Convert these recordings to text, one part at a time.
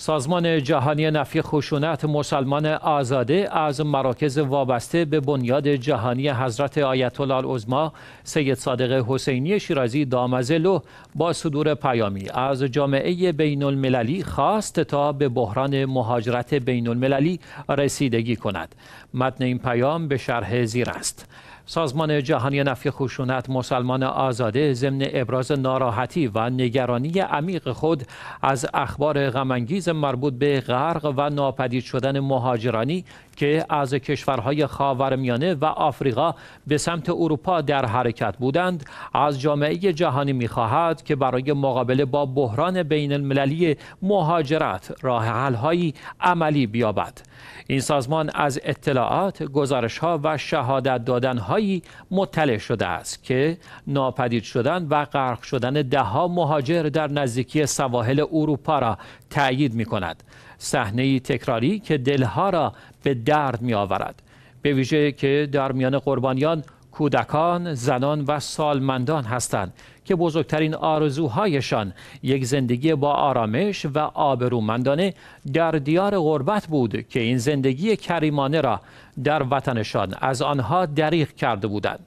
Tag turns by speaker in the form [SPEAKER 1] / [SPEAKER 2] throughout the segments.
[SPEAKER 1] سازمان جهانی نفی خشونت مسلمان آزاده از مراکز وابسته به بنیاد جهانی حضرت آیت الله العظما سید صادق حسینی شیرازی دامزلو با صدور پیامی از جامعه بین المللی خواست تا به بحران مهاجرت بین المللی رسیدگی کند متن این پیام به شرح زیر است سازمان جهانی نفی خشونت مسلمان آزاده ضمن ابراز ناراحتی و نگرانی عمیق خود از اخبار غمانگیز مربوط به غرق و ناپدید شدن مهاجرانی که از کشورهای خاورمیانه و آفریقا به سمت اروپا در حرکت بودند از جامعه جهانی میخواهد که برای مقابله با بحران بین المللی مهاجرت راه حلهایی عملی بیابد این سازمان از اطلاعات ها و شهادت های هایی مطلع شده است که ناپدید شدن و غرق شدن دهها مهاجر در نزدیکی سواحل اروپا را تأیید می کند صحنه تکراری که دلها را به درد می آورد به ویژه که در میان قربانیان کودکان، زنان و سالمندان هستند که بزرگترین آرزوهایشان یک زندگی با آرامش و آبرومندانه در دیار غربت بود که این زندگی کریمانه را در وطنشان از آنها دریغ کرده بودند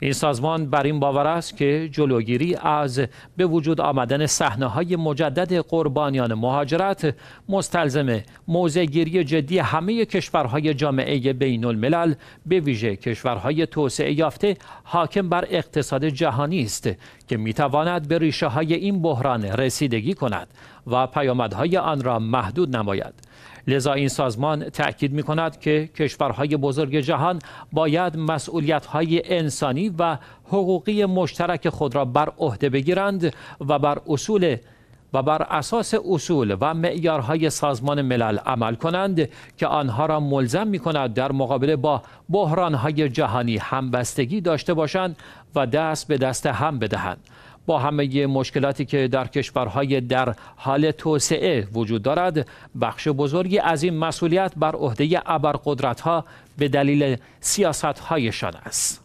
[SPEAKER 1] این سازمان بر این باور است که جلوگیری از به وجود آمدن صحنه های مجدد قربانیان مهاجرت مستلزم موضعگیری جدی همه کشورهای جامعه بین الملل به ویژه کشورهای توسعه یافته حاکم بر اقتصاد جهانی است که می تواند به ریشه های این بحران رسیدگی کند و پیامدهای آن را محدود نماید لذا این سازمان تأکید می کند که کشورهای بزرگ جهان باید مسئولیت های انسانی و حقوقی مشترک خود را بر عهده بگیرند و بر اصول و بر اساس اصول و معیارهای سازمان ملل عمل کنند که آنها را ملزم می کند در مقابله با بحرانهای جهانی همبستگی داشته باشند و دست به دست هم بدهند. با همه مشکلاتی که در کشورهای در حال توسعه وجود دارد بخش بزرگی از این مسئولیت بر عهده ابرقدرتها به دلیل سیاستهایشان است